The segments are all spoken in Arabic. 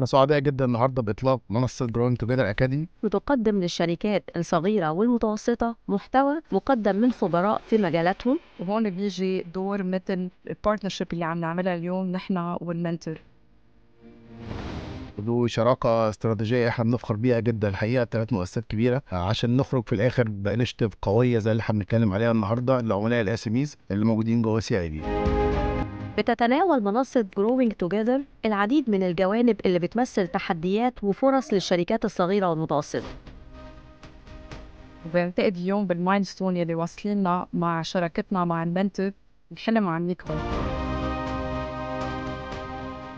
احنا سعداء جدا النهارده باطلاق منصه جروين توجذر اكاديمي بتقدم للشركات الصغيره والمتوسطه محتوى مقدم من خبراء في مجالاتهم وهون بيجي دور مثل البارتنرشيب اللي عم نعملها اليوم نحن والمنتور ذو شراكة استراتيجية احنا بنفخر بيها جدا الحقيقة ثلاث مؤسسات كبيرة عشان نخرج في الآخر بانشتف قوية زي اللي احنا بنتكلم عليها النهاردة لعملاء الاسميز اللي موجودين جوه سي اي بي. بتتناول منصة Growing Together العديد من الجوانب اللي بتمثل تحديات وفرص للشركات الصغيرة والمتوسطة وبنعتقد اليوم بالمايلستون يلي واصلين مع شراكتنا مع المنتور الحلم عم يكبر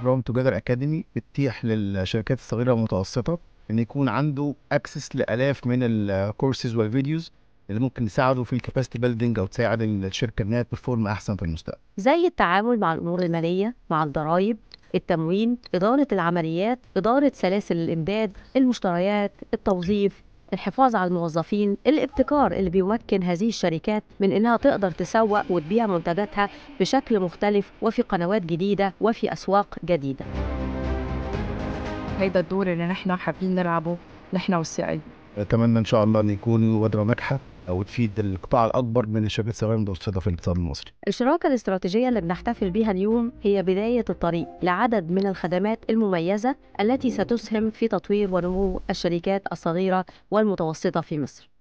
Growing Together Academy بتتيح للشركات الصغيرة والمتوسطة إن يكون عنده أكسس لآلاف من الكورسز والفيديوز اللي ممكن تساعده في الكاباسيتي بيلدينج او تساعد الشركه انها تبرفورم احسن في المستقبل. زي التعامل مع الامور الماليه، مع الضرائب، التموين، اداره العمليات، اداره سلاسل الامداد، المشتريات، التوظيف، الحفاظ على الموظفين، الابتكار اللي بيمكن هذه الشركات من انها تقدر تسوق وتبيع منتجاتها بشكل مختلف وفي قنوات جديده وفي اسواق جديده. هيدا الدور اللي نحن حابين نلعبه نحن والسي اي. اتمنى ان شاء الله ان يكون مبادره ناجحه او تفيد القطاع الاكبر من الشركات الصغيره المتوسطه في الاقتصاد المصري. الشراكه الاستراتيجيه اللي بنحتفل بيها اليوم هي بدايه الطريق لعدد من الخدمات المميزه التي ستسهم في تطوير ونمو الشركات الصغيره والمتوسطه في مصر.